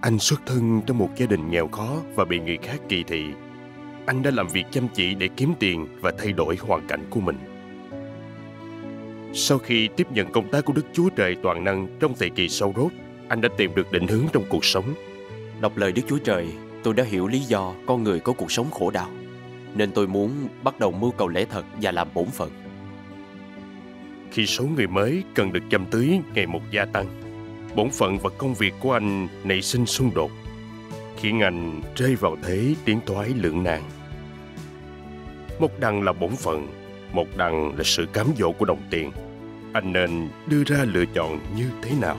Anh xuất thân trong một gia đình nghèo khó và bị người khác kỳ thị. Anh đã làm việc chăm chỉ để kiếm tiền và thay đổi hoàn cảnh của mình. Sau khi tiếp nhận công tác của Đức Chúa Trời toàn năng trong thời kỳ sâu rốt, anh đã tìm được định hướng trong cuộc sống. Đọc lời Đức Chúa Trời, tôi đã hiểu lý do con người có cuộc sống khổ đau, nên tôi muốn bắt đầu mưu cầu lễ thật và làm bổn phận. Khi số người mới cần được chăm tưới ngày một gia tăng, bổn phận và công việc của anh nảy sinh xung đột khiến anh rơi vào thế tiến thoái lưỡng nan một đằng là bổn phận một đằng là sự cám dỗ của đồng tiền anh nên đưa ra lựa chọn như thế nào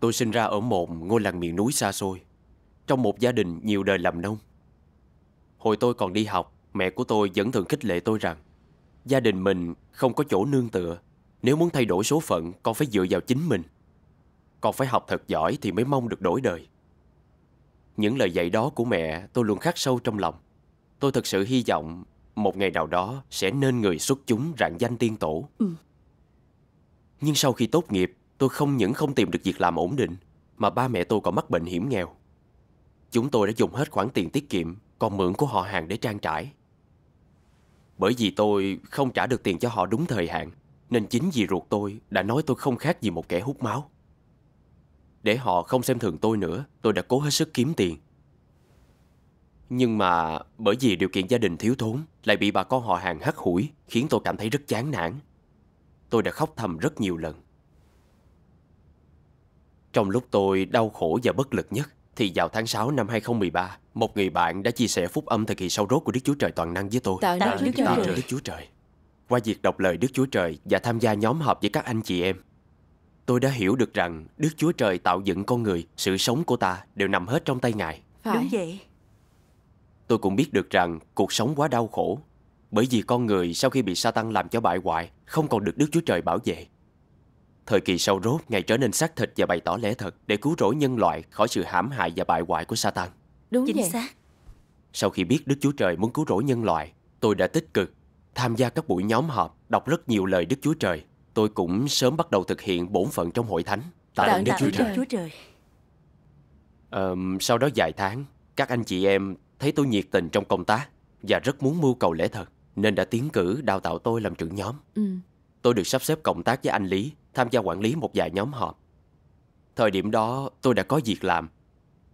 Tôi sinh ra ở một ngôi làng miền núi xa xôi Trong một gia đình nhiều đời làm nông Hồi tôi còn đi học, mẹ của tôi vẫn thường khích lệ tôi rằng gia đình mình không có chỗ nương tựa. Nếu muốn thay đổi số phận, con phải dựa vào chính mình. Con phải học thật giỏi thì mới mong được đổi đời. Những lời dạy đó của mẹ tôi luôn khắc sâu trong lòng. Tôi thật sự hy vọng một ngày nào đó sẽ nên người xuất chúng rạng danh tiên tổ. Ừ. Nhưng sau khi tốt nghiệp, tôi không những không tìm được việc làm ổn định, mà ba mẹ tôi còn mắc bệnh hiểm nghèo. Chúng tôi đã dùng hết khoản tiền tiết kiệm còn mượn của họ hàng để trang trải. Bởi vì tôi không trả được tiền cho họ đúng thời hạn, nên chính dì ruột tôi đã nói tôi không khác gì một kẻ hút máu. Để họ không xem thường tôi nữa, tôi đã cố hết sức kiếm tiền. Nhưng mà bởi vì điều kiện gia đình thiếu thốn lại bị bà con họ hàng hắt hủi khiến tôi cảm thấy rất chán nản. Tôi đã khóc thầm rất nhiều lần. Trong lúc tôi đau khổ và bất lực nhất, thì vào tháng 6 năm 2013, một người bạn đã chia sẻ phúc âm thời kỳ sâu rốt của Đức Chúa Trời toàn năng với tôi. Tạ Đức, Đức, Đức, Chúa Trời. Đức Chúa Trời. Qua việc đọc lời Đức Chúa Trời và tham gia nhóm họp với các anh chị em, tôi đã hiểu được rằng Đức Chúa Trời tạo dựng con người, sự sống của ta đều nằm hết trong tay Ngài. Phải. Đúng vậy. Tôi cũng biết được rằng cuộc sống quá đau khổ, bởi vì con người sau khi bị Satan làm cho bại hoại, không còn được Đức Chúa Trời bảo vệ thời kỳ sau rốt ngày trở nên xác thịt và bày tỏ lẽ thật để cứu rỗi nhân loại khỏi sự hãm hại và bại hoại của Satan. Đúng Chính vậy. xác. Sau khi biết Đức Chúa Trời muốn cứu rỗi nhân loại, tôi đã tích cực tham gia các buổi nhóm họp, đọc rất nhiều lời Đức Chúa Trời. Tôi cũng sớm bắt đầu thực hiện bổn phận trong hội thánh. Tạ ơn Đức Chúa Trời. Chúa Trời. Ờ, sau đó vài tháng, các anh chị em thấy tôi nhiệt tình trong công tác và rất muốn mưu cầu lẽ thật nên đã tiến cử đào tạo tôi làm trưởng nhóm. Ừ. Tôi được sắp xếp cộng tác với anh Lý tham gia quản lý một vài nhóm họp. Thời điểm đó tôi đã có việc làm,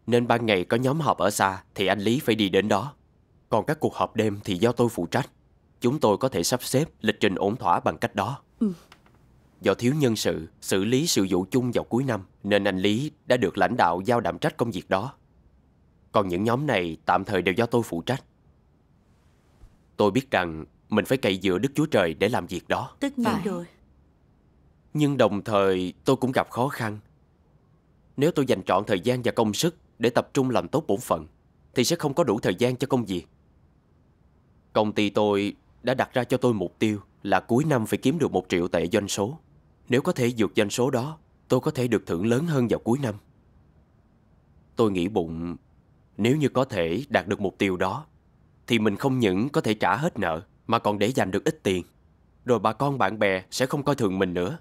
nên ban ngày có nhóm họp ở xa thì anh Lý phải đi đến đó. Còn các cuộc họp đêm thì do tôi phụ trách. Chúng tôi có thể sắp xếp lịch trình ổn thỏa bằng cách đó. Ừ. Do thiếu nhân sự, xử lý sự vụ chung vào cuối năm nên anh Lý đã được lãnh đạo giao đảm trách công việc đó. Còn những nhóm này tạm thời đều do tôi phụ trách. Tôi biết rằng mình phải cậy dựa Đức Chúa Trời để làm việc đó. Tất nhiên rồi. Nhưng đồng thời tôi cũng gặp khó khăn Nếu tôi dành trọn thời gian và công sức Để tập trung làm tốt bổn phận Thì sẽ không có đủ thời gian cho công việc Công ty tôi đã đặt ra cho tôi mục tiêu Là cuối năm phải kiếm được 1 triệu tệ doanh số Nếu có thể vượt doanh số đó Tôi có thể được thưởng lớn hơn vào cuối năm Tôi nghĩ bụng Nếu như có thể đạt được mục tiêu đó Thì mình không những có thể trả hết nợ Mà còn để dành được ít tiền Rồi bà con bạn bè sẽ không coi thường mình nữa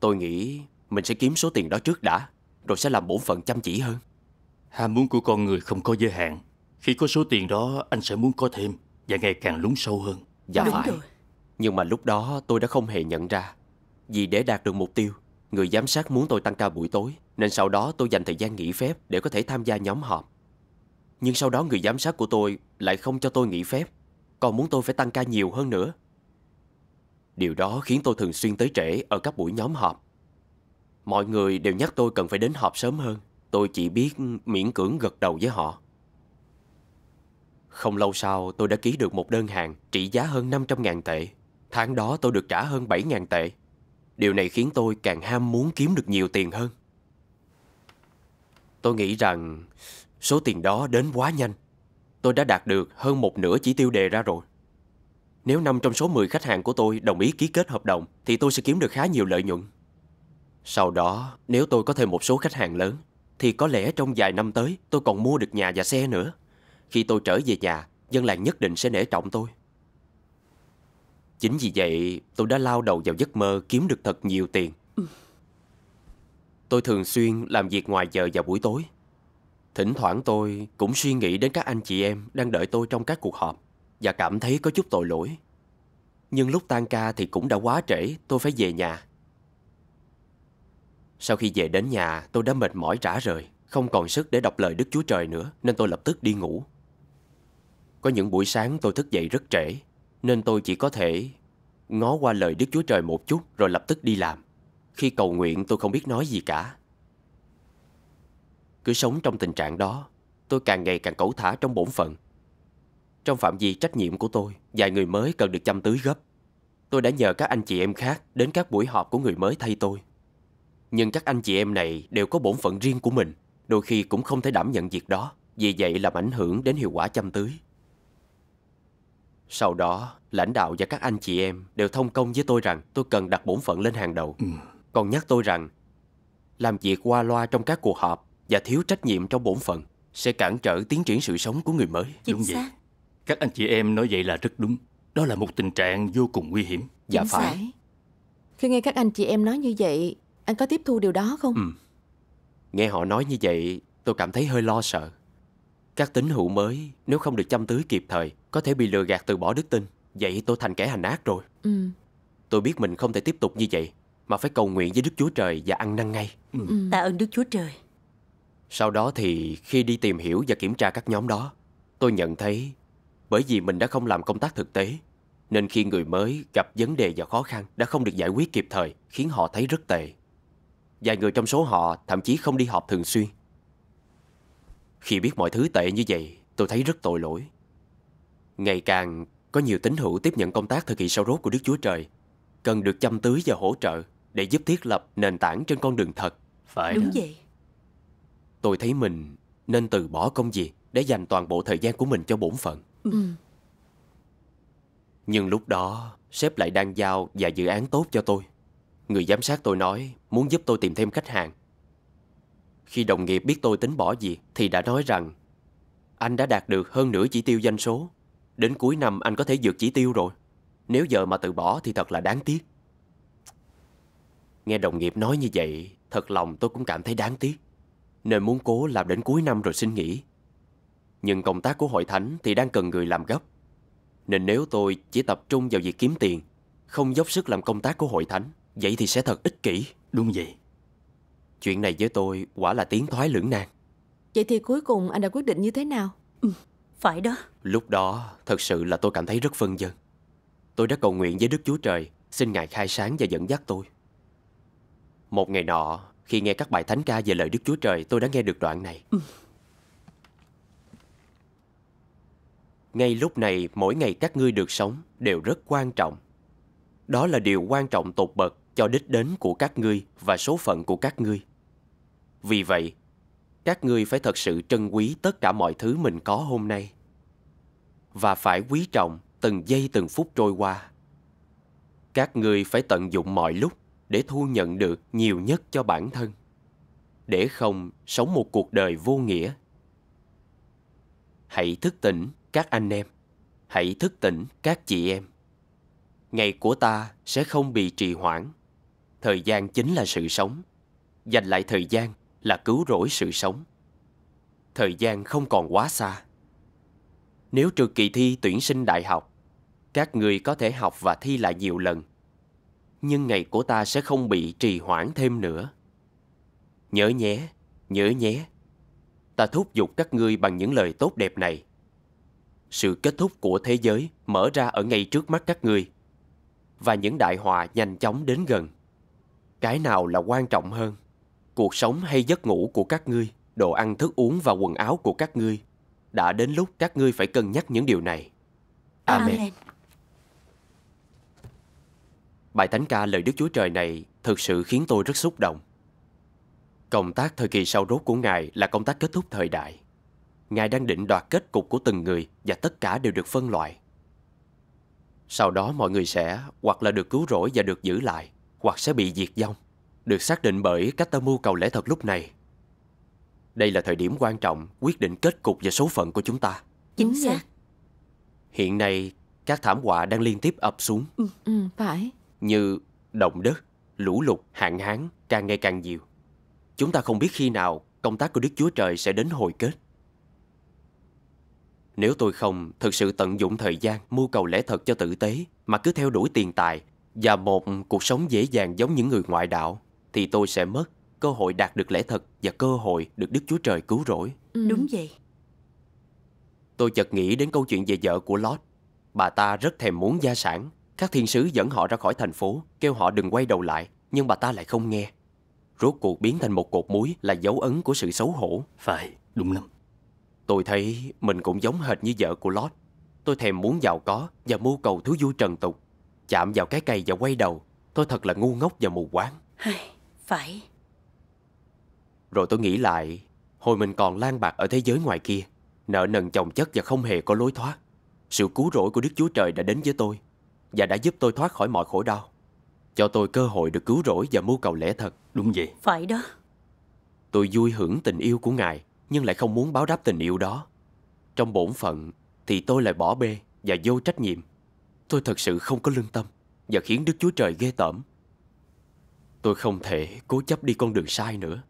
Tôi nghĩ mình sẽ kiếm số tiền đó trước đã Rồi sẽ làm bổn phận chăm chỉ hơn Ham muốn của con người không có giới hạn Khi có số tiền đó anh sẽ muốn có thêm Và ngày càng lún sâu hơn Dạ Đúng phải rồi. Nhưng mà lúc đó tôi đã không hề nhận ra Vì để đạt được mục tiêu Người giám sát muốn tôi tăng ca buổi tối Nên sau đó tôi dành thời gian nghỉ phép Để có thể tham gia nhóm họp Nhưng sau đó người giám sát của tôi Lại không cho tôi nghỉ phép Còn muốn tôi phải tăng ca nhiều hơn nữa Điều đó khiến tôi thường xuyên tới trễ ở các buổi nhóm họp. Mọi người đều nhắc tôi cần phải đến họp sớm hơn. Tôi chỉ biết miễn cưỡng gật đầu với họ. Không lâu sau, tôi đã ký được một đơn hàng trị giá hơn 500.000 tệ. Tháng đó tôi được trả hơn 7.000 tệ. Điều này khiến tôi càng ham muốn kiếm được nhiều tiền hơn. Tôi nghĩ rằng số tiền đó đến quá nhanh. Tôi đã đạt được hơn một nửa chỉ tiêu đề ra rồi. Nếu 5 trong số 10 khách hàng của tôi đồng ý ký kết hợp đồng thì tôi sẽ kiếm được khá nhiều lợi nhuận. Sau đó, nếu tôi có thêm một số khách hàng lớn thì có lẽ trong vài năm tới tôi còn mua được nhà và xe nữa. Khi tôi trở về nhà, dân làng nhất định sẽ nể trọng tôi. Chính vì vậy, tôi đã lao đầu vào giấc mơ kiếm được thật nhiều tiền. Tôi thường xuyên làm việc ngoài giờ vào buổi tối. Thỉnh thoảng tôi cũng suy nghĩ đến các anh chị em đang đợi tôi trong các cuộc họp và cảm thấy có chút tội lỗi. Nhưng lúc tan ca thì cũng đã quá trễ, tôi phải về nhà. Sau khi về đến nhà, tôi đã mệt mỏi rã rời, không còn sức để đọc lời Đức Chúa Trời nữa, nên tôi lập tức đi ngủ. Có những buổi sáng tôi thức dậy rất trễ, nên tôi chỉ có thể ngó qua lời Đức Chúa Trời một chút rồi lập tức đi làm. Khi cầu nguyện tôi không biết nói gì cả. Cứ sống trong tình trạng đó, tôi càng ngày càng cẩu thả trong bổn phận. Trong phạm vi trách nhiệm của tôi, vài người mới cần được chăm tưới gấp. Tôi đã nhờ các anh chị em khác đến các buổi họp của người mới thay tôi. Nhưng các anh chị em này đều có bổn phận riêng của mình, đôi khi cũng không thể đảm nhận việc đó, vì vậy làm ảnh hưởng đến hiệu quả chăm tưới. Sau đó, lãnh đạo và các anh chị em đều thông công với tôi rằng tôi cần đặt bổn phận lên hàng đầu. Ừ. Còn nhắc tôi rằng, làm việc qua loa trong các cuộc họp và thiếu trách nhiệm trong bổn phận sẽ cản trở tiến triển sự sống của người mới. Chính Đúng xác. vậy. Các anh chị em nói vậy là rất đúng. Đó là một tình trạng vô cùng nguy hiểm. Dạ phải. Khi nghe các anh chị em nói như vậy, anh có tiếp thu điều đó không? Ừ. Nghe họ nói như vậy, tôi cảm thấy hơi lo sợ. Các tín hữu mới, nếu không được chăm tưới kịp thời, có thể bị lừa gạt từ bỏ đức tin. Vậy tôi thành kẻ hành ác rồi. Ừ. Tôi biết mình không thể tiếp tục như vậy, mà phải cầu nguyện với Đức Chúa Trời và ăn năn ngay. Ừ. Ừ. Tạ ơn Đức Chúa Trời. Sau đó thì khi đi tìm hiểu và kiểm tra các nhóm đó, tôi nhận thấy bởi vì mình đã không làm công tác thực tế, nên khi người mới gặp vấn đề và khó khăn đã không được giải quyết kịp thời khiến họ thấy rất tệ. Vài người trong số họ thậm chí không đi họp thường xuyên. Khi biết mọi thứ tệ như vậy, tôi thấy rất tội lỗi. Ngày càng có nhiều tín hữu tiếp nhận công tác thời kỳ sau rốt của Đức Chúa Trời, cần được chăm tưới và hỗ trợ để giúp thiết lập nền tảng trên con đường thật. Phải Đúng đó. vậy. Tôi thấy mình nên từ bỏ công việc để dành toàn bộ thời gian của mình cho bổn phận. Ừ. Nhưng lúc đó Sếp lại đang giao và dự án tốt cho tôi Người giám sát tôi nói Muốn giúp tôi tìm thêm khách hàng Khi đồng nghiệp biết tôi tính bỏ việc Thì đã nói rằng Anh đã đạt được hơn nửa chỉ tiêu doanh số Đến cuối năm anh có thể vượt chỉ tiêu rồi Nếu giờ mà từ bỏ thì thật là đáng tiếc Nghe đồng nghiệp nói như vậy Thật lòng tôi cũng cảm thấy đáng tiếc Nên muốn cố làm đến cuối năm rồi xin nghỉ nhưng công tác của hội thánh thì đang cần người làm gấp. Nên nếu tôi chỉ tập trung vào việc kiếm tiền, không dốc sức làm công tác của hội thánh, vậy thì sẽ thật ích kỷ. Đúng vậy. Chuyện này với tôi quả là tiếng thoái lưỡng nan. Vậy thì cuối cùng anh đã quyết định như thế nào? Ừ, phải đó. Lúc đó thật sự là tôi cảm thấy rất phân vân. Tôi đã cầu nguyện với Đức Chúa Trời xin Ngài khai sáng và dẫn dắt tôi. Một ngày nọ, khi nghe các bài thánh ca về lời Đức Chúa Trời, tôi đã nghe được đoạn này. Ừ. ngay lúc này mỗi ngày các ngươi được sống đều rất quan trọng. Đó là điều quan trọng tột bậc cho đích đến của các ngươi và số phận của các ngươi. Vì vậy, các ngươi phải thật sự trân quý tất cả mọi thứ mình có hôm nay và phải quý trọng từng giây từng phút trôi qua. Các ngươi phải tận dụng mọi lúc để thu nhận được nhiều nhất cho bản thân, để không sống một cuộc đời vô nghĩa. Hãy thức tỉnh các anh em, hãy thức tỉnh các chị em. Ngày của ta sẽ không bị trì hoãn. Thời gian chính là sự sống. Dành lại thời gian là cứu rỗi sự sống. Thời gian không còn quá xa. Nếu trừ kỳ thi tuyển sinh đại học, các người có thể học và thi lại nhiều lần. Nhưng ngày của ta sẽ không bị trì hoãn thêm nữa. Nhớ nhé, nhớ nhé. Ta thúc giục các ngươi bằng những lời tốt đẹp này sự kết thúc của thế giới mở ra ở ngay trước mắt các người và những đại họa nhanh chóng đến gần cái nào là quan trọng hơn cuộc sống hay giấc ngủ của các ngươi đồ ăn thức uống và quần áo của các ngươi đã đến lúc các ngươi phải cân nhắc những điều này amen, amen. bài thánh ca lời đức chúa trời này thực sự khiến tôi rất xúc động công tác thời kỳ sau rốt của ngài là công tác kết thúc thời đại Ngài đang định đoạt kết cục của từng người và tất cả đều được phân loại. Sau đó mọi người sẽ hoặc là được cứu rỗi và được giữ lại, hoặc sẽ bị diệt vong, được xác định bởi cách tâm mưu cầu lễ thật lúc này. Đây là thời điểm quan trọng quyết định kết cục và số phận của chúng ta. Chính xác. Hiện nay, các thảm họa đang liên tiếp ập xuống. Ừ, ừ, phải. Như động đất, lũ lụt, hạn hán càng ngày càng nhiều. Chúng ta không biết khi nào công tác của Đức Chúa Trời sẽ đến hồi kết. Nếu tôi không thực sự tận dụng thời gian mưu cầu lẽ thật cho tử tế mà cứ theo đuổi tiền tài và một cuộc sống dễ dàng giống những người ngoại đạo thì tôi sẽ mất cơ hội đạt được lẽ thật và cơ hội được Đức Chúa Trời cứu rỗi. Ừ. Đúng vậy. Tôi chợt nghĩ đến câu chuyện về vợ của Lot. Bà ta rất thèm muốn gia sản. Các thiên sứ dẫn họ ra khỏi thành phố, kêu họ đừng quay đầu lại, nhưng bà ta lại không nghe. Rốt cuộc biến thành một cột muối là dấu ấn của sự xấu hổ. Phải, đúng lắm. Tôi thấy mình cũng giống hệt như vợ của Lord. Tôi thèm muốn giàu có và mưu cầu thứ vui trần tục. Chạm vào cái cây và quay đầu. Tôi thật là ngu ngốc và mù quáng. Phải. Rồi tôi nghĩ lại, hồi mình còn lang bạc ở thế giới ngoài kia, nợ nần chồng chất và không hề có lối thoát. Sự cứu rỗi của Đức Chúa Trời đã đến với tôi và đã giúp tôi thoát khỏi mọi khổ đau. Cho tôi cơ hội được cứu rỗi và mưu cầu lẽ thật. Đúng vậy. Phải đó. Tôi vui hưởng tình yêu của Ngài nhưng lại không muốn báo đáp tình yêu đó. Trong bổn phận thì tôi lại bỏ bê và vô trách nhiệm. Tôi thật sự không có lương tâm và khiến Đức Chúa Trời ghê tởm. Tôi không thể cố chấp đi con đường sai nữa,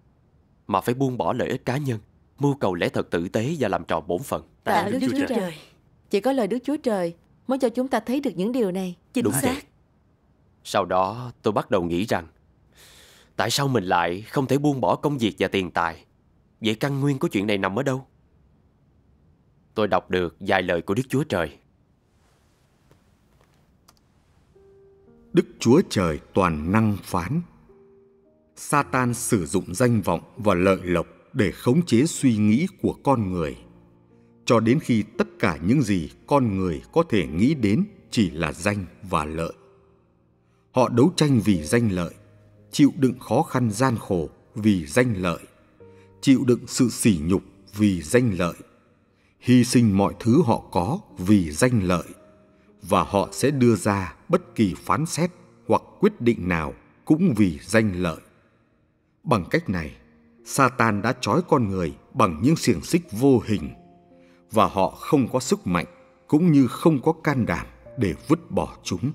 mà phải buông bỏ lợi ích cá nhân, mưu cầu lẽ thật tử tế và làm tròn bổn phận. Tạ, Tạ Đức, Đức Chúa, Chúa Trời. Trời. Chỉ có lời Đức Chúa Trời mới cho chúng ta thấy được những điều này. Chính Đúng xác. Vậy. Sau đó tôi bắt đầu nghĩ rằng tại sao mình lại không thể buông bỏ công việc và tiền tài Vậy căn nguyên của chuyện này nằm ở đâu? Tôi đọc được vài lời của Đức Chúa Trời. Đức Chúa Trời toàn năng phán. Satan sử dụng danh vọng và lợi lộc để khống chế suy nghĩ của con người cho đến khi tất cả những gì con người có thể nghĩ đến chỉ là danh và lợi. Họ đấu tranh vì danh lợi, chịu đựng khó khăn gian khổ vì danh lợi chịu đựng sự sỉ nhục vì danh lợi, hy sinh mọi thứ họ có vì danh lợi và họ sẽ đưa ra bất kỳ phán xét hoặc quyết định nào cũng vì danh lợi. Bằng cách này, Satan đã trói con người bằng những xiềng xích vô hình và họ không có sức mạnh cũng như không có can đảm để vứt bỏ chúng.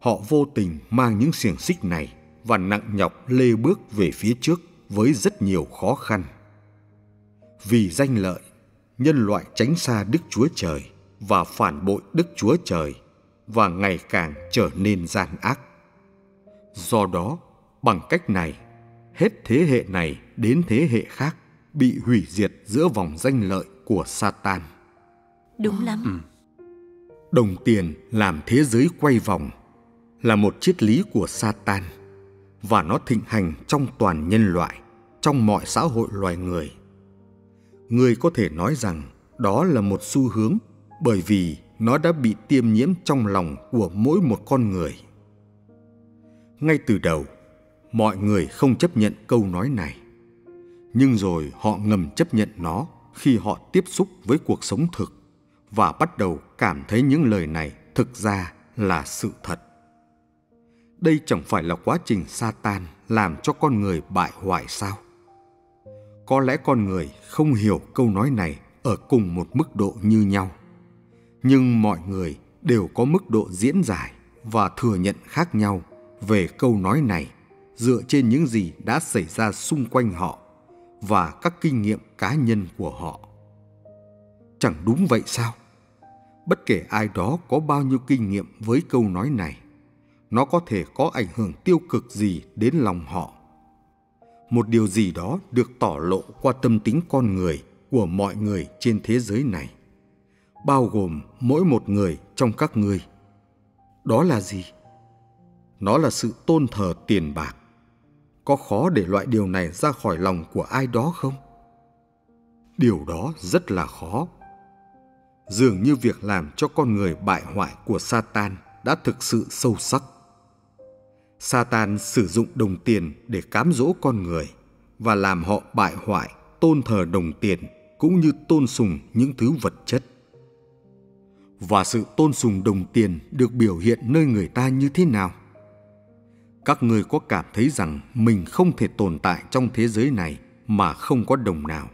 Họ vô tình mang những xiềng xích này và nặng nhọc lê bước về phía trước với rất nhiều khó khăn. Vì danh lợi, nhân loại tránh xa Đức Chúa Trời và phản bội Đức Chúa Trời và ngày càng trở nên gian ác. Do đó, bằng cách này, hết thế hệ này đến thế hệ khác bị hủy diệt giữa vòng danh lợi của Satan. Đúng lắm. Ừ. Đồng tiền làm thế giới quay vòng là một triết lý của Satan và nó thịnh hành trong toàn nhân loại trong mọi xã hội loài người người có thể nói rằng đó là một xu hướng bởi vì nó đã bị tiêm nhiễm trong lòng của mỗi một con người ngay từ đầu mọi người không chấp nhận câu nói này nhưng rồi họ ngầm chấp nhận nó khi họ tiếp xúc với cuộc sống thực và bắt đầu cảm thấy những lời này thực ra là sự thật đây chẳng phải là quá trình Satan làm cho con người bại hoại sao có lẽ con người không hiểu câu nói này ở cùng một mức độ như nhau nhưng mọi người đều có mức độ diễn giải và thừa nhận khác nhau về câu nói này dựa trên những gì đã xảy ra xung quanh họ và các kinh nghiệm cá nhân của họ chẳng đúng vậy sao bất kể ai đó có bao nhiêu kinh nghiệm với câu nói này nó có thể có ảnh hưởng tiêu cực gì đến lòng họ một điều gì đó được tỏ lộ qua tâm tính con người của mọi người trên thế giới này bao gồm mỗi một người trong các ngươi đó là gì nó là sự tôn thờ tiền bạc có khó để loại điều này ra khỏi lòng của ai đó không điều đó rất là khó dường như việc làm cho con người bại hoại của satan đã thực sự sâu sắc Satan sử dụng đồng tiền để cám dỗ con người và làm họ bại hoại tôn thờ đồng tiền cũng như tôn sùng những thứ vật chất. Và sự tôn sùng đồng tiền được biểu hiện nơi người ta như thế nào? Các người có cảm thấy rằng mình không thể tồn tại trong thế giới này mà không có đồng nào?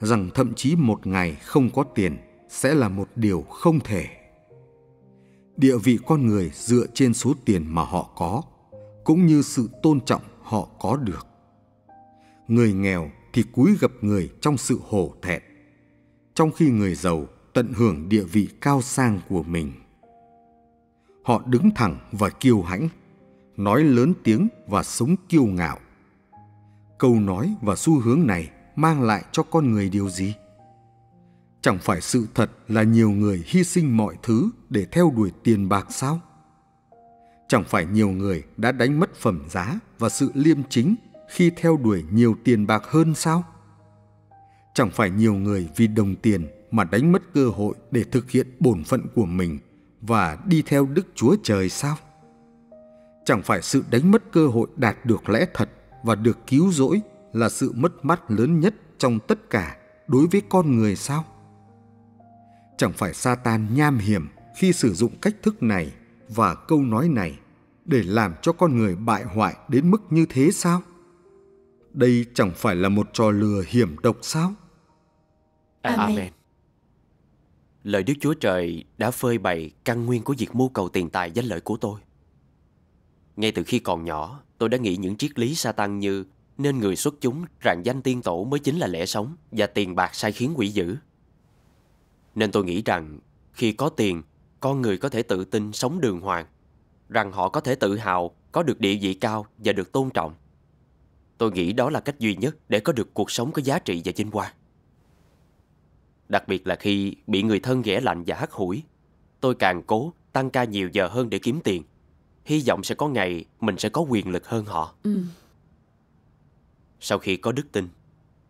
Rằng thậm chí một ngày không có tiền sẽ là một điều không thể. Địa vị con người dựa trên số tiền mà họ có – cũng như sự tôn trọng họ có được. Người nghèo thì cúi gặp người trong sự hổ thẹn, trong khi người giàu tận hưởng địa vị cao sang của mình. Họ đứng thẳng và kiêu hãnh, nói lớn tiếng và sống kiêu ngạo. Câu nói và xu hướng này mang lại cho con người điều gì? Chẳng phải sự thật là nhiều người hy sinh mọi thứ để theo đuổi tiền bạc sao? Chẳng phải nhiều người đã đánh mất phẩm giá và sự liêm chính khi theo đuổi nhiều tiền bạc hơn sao? Chẳng phải nhiều người vì đồng tiền mà đánh mất cơ hội để thực hiện bổn phận của mình và đi theo Đức Chúa Trời sao? Chẳng phải sự đánh mất cơ hội đạt được lẽ thật và được cứu rỗi là sự mất mát lớn nhất trong tất cả đối với con người sao? Chẳng phải Satan nham hiểm khi sử dụng cách thức này và câu nói này để làm cho con người bại hoại đến mức như thế sao? Đây chẳng phải là một trò lừa hiểm độc sao? Amen. Lời Đức Chúa Trời đã phơi bày căn nguyên của việc mưu cầu tiền tài danh lợi của tôi. Ngay từ khi còn nhỏ, tôi đã nghĩ những triết lý sa tăng như nên người xuất chúng rằng danh tiên tổ mới chính là lẽ sống và tiền bạc sai khiến quỷ dữ. Nên tôi nghĩ rằng khi có tiền con người có thể tự tin sống đường hoàng, rằng họ có thể tự hào có được địa vị cao và được tôn trọng. Tôi nghĩ đó là cách duy nhất để có được cuộc sống có giá trị và vinh quang. Đặc biệt là khi bị người thân ghẻ lạnh và hắt hủi, tôi càng cố tăng ca nhiều giờ hơn để kiếm tiền. Hy vọng sẽ có ngày mình sẽ có quyền lực hơn họ. Ừ. Sau khi có đức tin,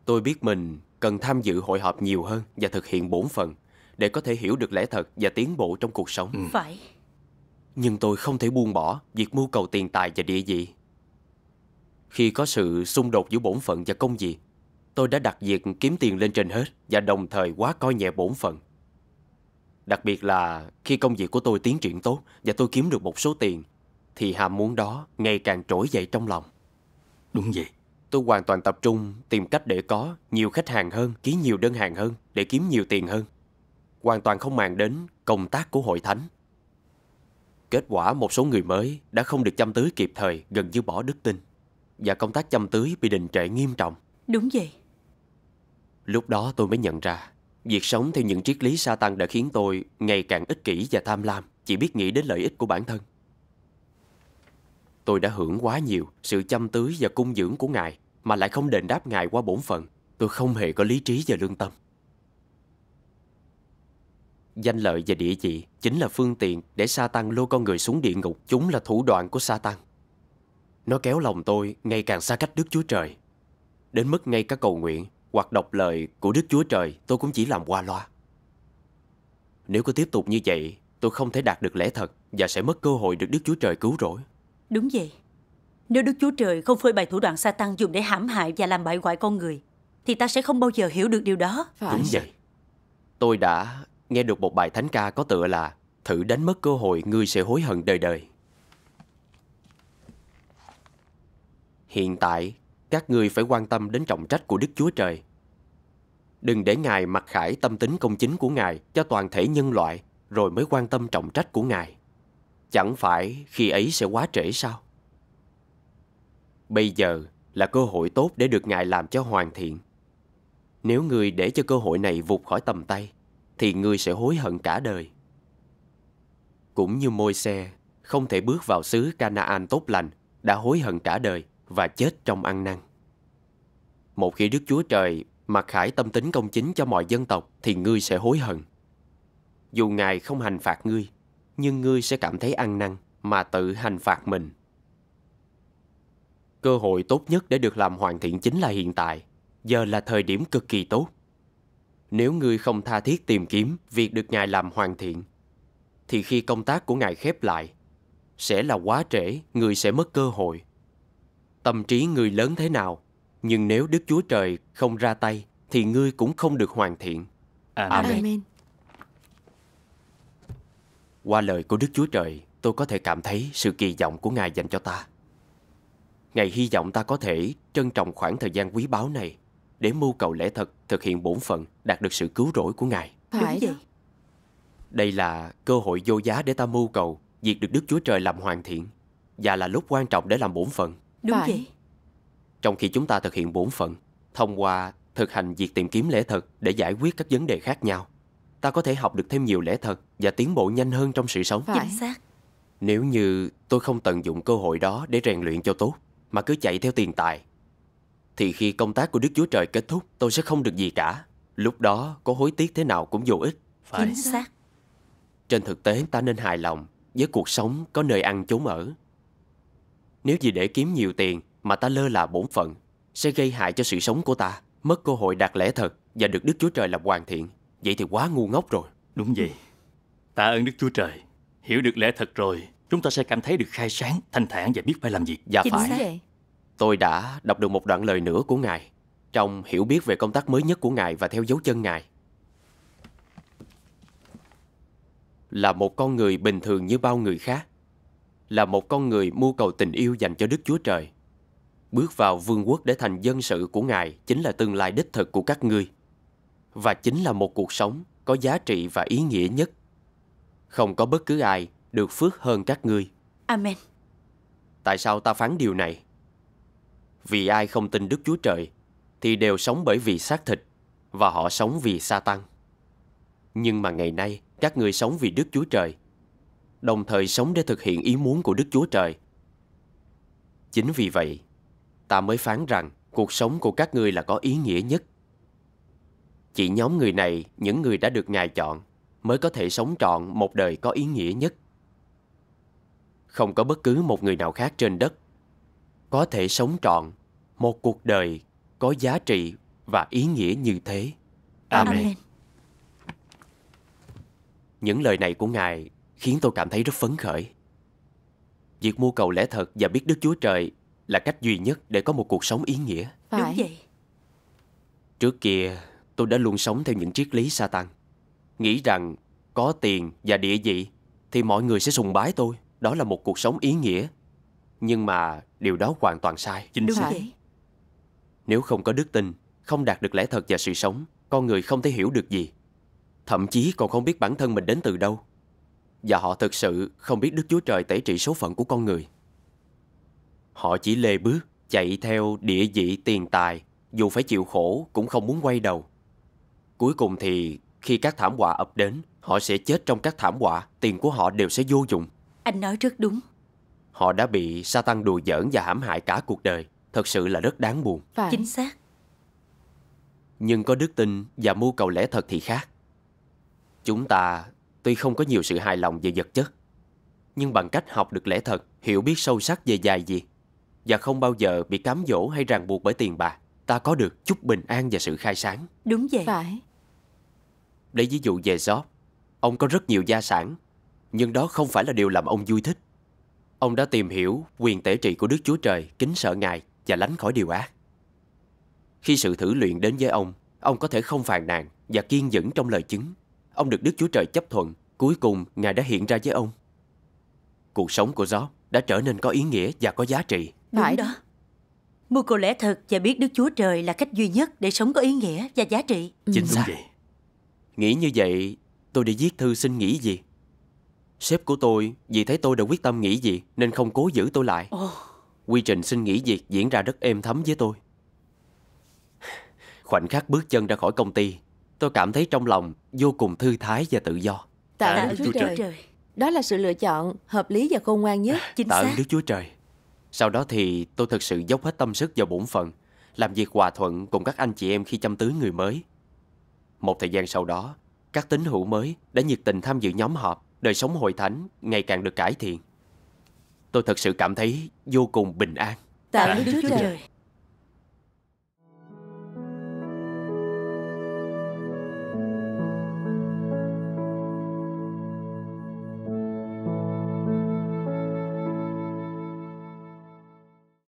tôi biết mình cần tham dự hội họp nhiều hơn và thực hiện bổn phận để có thể hiểu được lẽ thật và tiến bộ trong cuộc sống. Phải. Ừ. Nhưng tôi không thể buông bỏ việc mưu cầu tiền tài và địa vị. Khi có sự xung đột giữa bổn phận và công việc, tôi đã đặt việc kiếm tiền lên trên hết và đồng thời quá coi nhẹ bổn phận. Đặc biệt là khi công việc của tôi tiến triển tốt và tôi kiếm được một số tiền, thì ham muốn đó ngày càng trỗi dậy trong lòng. Đúng vậy. Tôi hoàn toàn tập trung tìm cách để có nhiều khách hàng hơn, ký nhiều đơn hàng hơn để kiếm nhiều tiền hơn hoàn toàn không màng đến công tác của hội thánh. Kết quả một số người mới đã không được chăm tưới kịp thời gần như bỏ đức tin và công tác chăm tưới bị đình trệ nghiêm trọng. Đúng vậy. Lúc đó tôi mới nhận ra Việc sống theo những triết lý sa tăng đã khiến tôi ngày càng ích kỷ và tham lam, chỉ biết nghĩ đến lợi ích của bản thân. Tôi đã hưởng quá nhiều sự chăm tưới và cung dưỡng của Ngài mà lại không đền đáp Ngài qua bổn phận. Tôi không hề có lý trí và lương tâm. Danh lợi và địa vị chính là phương tiện để sa tăng lôi con người xuống địa ngục. Chúng là thủ đoạn của sa tăng. Nó kéo lòng tôi ngày càng xa cách Đức Chúa Trời. Đến mức ngay cả cầu nguyện hoặc đọc lời của Đức Chúa Trời tôi cũng chỉ làm qua loa. Nếu cứ tiếp tục như vậy, tôi không thể đạt được lẽ thật và sẽ mất cơ hội được Đức Chúa Trời cứu rỗi. Đúng vậy. Nếu Đức Chúa Trời không phơi bày thủ đoạn sa tăng dùng để hãm hại và làm bại hoại con người, thì ta sẽ không bao giờ hiểu được điều đó. Phải. Đúng vậy. Tôi đã nghe được một bài thánh ca có tựa là Thử đánh mất cơ hội ngươi sẽ hối hận đời đời. Hiện tại, các ngươi phải quan tâm đến trọng trách của Đức Chúa Trời. Đừng để Ngài mặc khải tâm tính công chính của Ngài cho toàn thể nhân loại rồi mới quan tâm trọng trách của Ngài. Chẳng phải khi ấy sẽ quá trễ sao? Bây giờ là cơ hội tốt để được Ngài làm cho hoàn thiện. Nếu người để cho cơ hội này vụt khỏi tầm tay, thì ngươi sẽ hối hận cả đời. Cũng như môi xe, không thể bước vào xứ Canaan tốt lành, đã hối hận cả đời và chết trong ăn năn. Một khi Đức Chúa Trời mặc khải tâm tính công chính cho mọi dân tộc thì ngươi sẽ hối hận. Dù Ngài không hành phạt ngươi, nhưng ngươi sẽ cảm thấy ăn năn mà tự hành phạt mình. Cơ hội tốt nhất để được làm hoàn thiện chính là hiện tại. Giờ là thời điểm cực kỳ tốt nếu ngươi không tha thiết tìm kiếm việc được ngài làm hoàn thiện thì khi công tác của ngài khép lại sẽ là quá trễ người sẽ mất cơ hội tâm trí người lớn thế nào nhưng nếu đức chúa trời không ra tay thì ngươi cũng không được hoàn thiện amen, amen. qua lời của đức chúa trời tôi có thể cảm thấy sự kỳ vọng của ngài dành cho ta ngài hy vọng ta có thể trân trọng khoảng thời gian quý báu này để mưu cầu lẽ thật thực hiện bổn phận đạt được sự cứu rỗi của Ngài. Phải vậy. Đây là cơ hội vô giá để ta mưu cầu việc được Đức Chúa Trời làm hoàn thiện và là lúc quan trọng để làm bổn phận. Đúng Phải. vậy. Trong khi chúng ta thực hiện bổn phận thông qua thực hành việc tìm kiếm lẽ thật để giải quyết các vấn đề khác nhau, ta có thể học được thêm nhiều lẽ thật và tiến bộ nhanh hơn trong sự sống. Phải. Chính xác. Nếu như tôi không tận dụng cơ hội đó để rèn luyện cho tốt mà cứ chạy theo tiền tài thì khi công tác của Đức Chúa Trời kết thúc, tôi sẽ không được gì cả. Lúc đó, có hối tiếc thế nào cũng vô ích. Phải. Chính xác. Trên thực tế, ta nên hài lòng với cuộc sống có nơi ăn chốn ở. Nếu vì để kiếm nhiều tiền mà ta lơ là bổn phận, sẽ gây hại cho sự sống của ta, mất cơ hội đạt lẽ thật và được Đức Chúa Trời làm hoàn thiện. Vậy thì quá ngu ngốc rồi. Đúng vậy. Ta ơn Đức Chúa Trời. Hiểu được lẽ thật rồi, chúng ta sẽ cảm thấy được khai sáng, thanh thản và biết phải làm gì. Dạ Chính phải. Xác Tôi đã đọc được một đoạn lời nữa của Ngài trong hiểu biết về công tác mới nhất của Ngài và theo dấu chân Ngài. Là một con người bình thường như bao người khác, là một con người mưu cầu tình yêu dành cho Đức Chúa Trời. Bước vào vương quốc để thành dân sự của Ngài chính là tương lai đích thực của các ngươi và chính là một cuộc sống có giá trị và ý nghĩa nhất. Không có bất cứ ai được phước hơn các ngươi. Amen. Tại sao ta phán điều này? vì ai không tin Đức Chúa Trời thì đều sống bởi vì xác thịt và họ sống vì sa tăng. Nhưng mà ngày nay các người sống vì Đức Chúa Trời đồng thời sống để thực hiện ý muốn của Đức Chúa Trời. Chính vì vậy, ta mới phán rằng cuộc sống của các ngươi là có ý nghĩa nhất. Chỉ nhóm người này, những người đã được Ngài chọn, mới có thể sống trọn một đời có ý nghĩa nhất. Không có bất cứ một người nào khác trên đất có thể sống trọn một cuộc đời có giá trị và ý nghĩa như thế. Amen. Amen. Những lời này của Ngài khiến tôi cảm thấy rất phấn khởi. Việc mua cầu lẽ thật và biết Đức Chúa Trời là cách duy nhất để có một cuộc sống ý nghĩa. Phải. Đúng vậy. Trước kia, tôi đã luôn sống theo những triết lý sa tăng. Nghĩ rằng có tiền và địa vị thì mọi người sẽ sùng bái tôi. Đó là một cuộc sống ý nghĩa nhưng mà điều đó hoàn toàn sai Chính Đúng vậy. Nếu không có đức tin Không đạt được lẽ thật và sự sống Con người không thể hiểu được gì Thậm chí còn không biết bản thân mình đến từ đâu Và họ thực sự không biết Đức Chúa Trời tể trị số phận của con người Họ chỉ lê bước Chạy theo địa vị tiền tài Dù phải chịu khổ cũng không muốn quay đầu Cuối cùng thì khi các thảm họa ập đến Họ sẽ chết trong các thảm họa Tiền của họ đều sẽ vô dụng Anh nói rất đúng Họ đã bị sa tăng đùa giỡn và hãm hại cả cuộc đời. Thật sự là rất đáng buồn. Phải. Chính xác. Nhưng có đức tin và mưu cầu lẽ thật thì khác. Chúng ta tuy không có nhiều sự hài lòng về vật chất, nhưng bằng cách học được lẽ thật, hiểu biết sâu sắc về dài gì và không bao giờ bị cám dỗ hay ràng buộc bởi tiền bạc, ta có được chút bình an và sự khai sáng. Đúng vậy. Phải. Để ví dụ về Job, ông có rất nhiều gia sản, nhưng đó không phải là điều làm ông vui thích. Ông đã tìm hiểu quyền tể trị của Đức Chúa Trời, kính sợ Ngài và lánh khỏi điều ác. Khi sự thử luyện đến với ông, ông có thể không phàn nàn và kiên vững trong lời chứng. Ông được Đức Chúa Trời chấp thuận, cuối cùng Ngài đã hiện ra với ông. Cuộc sống của gió đã trở nên có ý nghĩa và có giá trị. Phải đó. Mua cô lẽ thật và biết Đức Chúa Trời là cách duy nhất để sống có ý nghĩa và giá trị. Chính dạ. xác. Nghĩ như vậy, tôi đi viết thư xin nghỉ gì Sếp của tôi vì thấy tôi đã quyết tâm nghỉ việc nên không cố giữ tôi lại. Oh. Quy trình xin nghỉ việc diễn ra rất êm thấm với tôi. Khoảnh khắc bước chân ra khỏi công ty, tôi cảm thấy trong lòng vô cùng thư thái và tự do. Tạ ơn Chúa trời. trời. Đó là sự lựa chọn hợp lý và khôn ngoan nhất, chính Tạ xác. Tạ ơn Đức Chúa Trời. Sau đó thì tôi thực sự dốc hết tâm sức vào bổn phận, làm việc hòa thuận cùng các anh chị em khi chăm tưới người mới. Một thời gian sau đó, các tín hữu mới đã nhiệt tình tham dự nhóm họp đời sống hội thánh ngày càng được cải thiện. Tôi thật sự cảm thấy vô cùng bình an. Tạ ơn Đức Chúa Trời.